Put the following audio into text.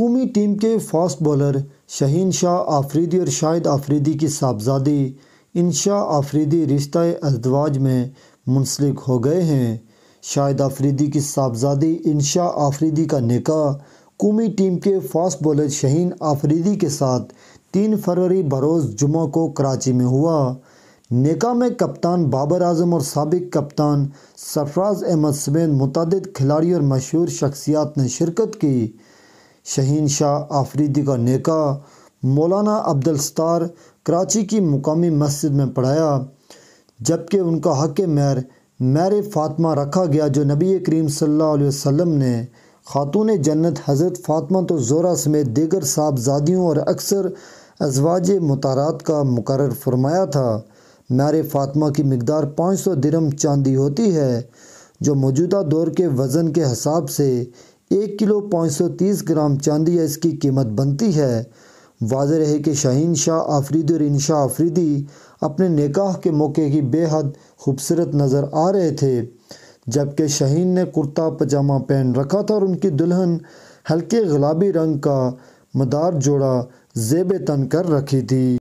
कौमी टीम के fast bowler Shaheen Shah Afridi और शाहिद आफरीदी की साहबजादी इंशा आफरीदी रिश्ता अजवाज में मुंसलिक हो गए हैं शाहिद आफरीदी की साहबजादी इंशा आफरीदी का निका कौमी टीम के फास्ट बॉलर शहीन आफरीदी के साथ तीन फरवरी बरोज़ जुमा को कराची में हुआ नेका में कप्तान बाबर आजम और सबक कप्तान सरफराज अहमद समेत मुतद खिलाड़ी और मशहूर शख्सियात ने शिरकत की शहीन शाह आफरीदी का नेका मौलाना अब्दुलस्तार कराची की मुकामी मस्जिद में पढ़ाया जबकि उनका हक मैर मैर फ़ातमा रखा गया जो नबी करीम सल्लल्लाहु अलैहि वसल्लम ने खातून जन्नत हज़रत फातमा तो ज़ोरा समेत दीगर साहबजादियों और अक्सर अजवाज मतारात का मुकर फरमाया था मैर फातमा की मकदार पाँच सौ दिरम चांदी होती है जो मौजूदा दौर के वज़न के हिसाब से एक किलो पाँच सौ तीस ग्राम चांदी या इसकी कीमत बनती है वाज रहे कि शाहीन शाह आफरीदी और इनशा आफरीदी अपने निकाह के मौके की बेहद खूबसूरत नज़र आ रहे थे जबकि शाहीन ने कुर्ता पजामा पहन रखा था और उनकी दुल्हन हल्के गुलाबी रंग का मदार जोड़ा जेब तन कर रखी थी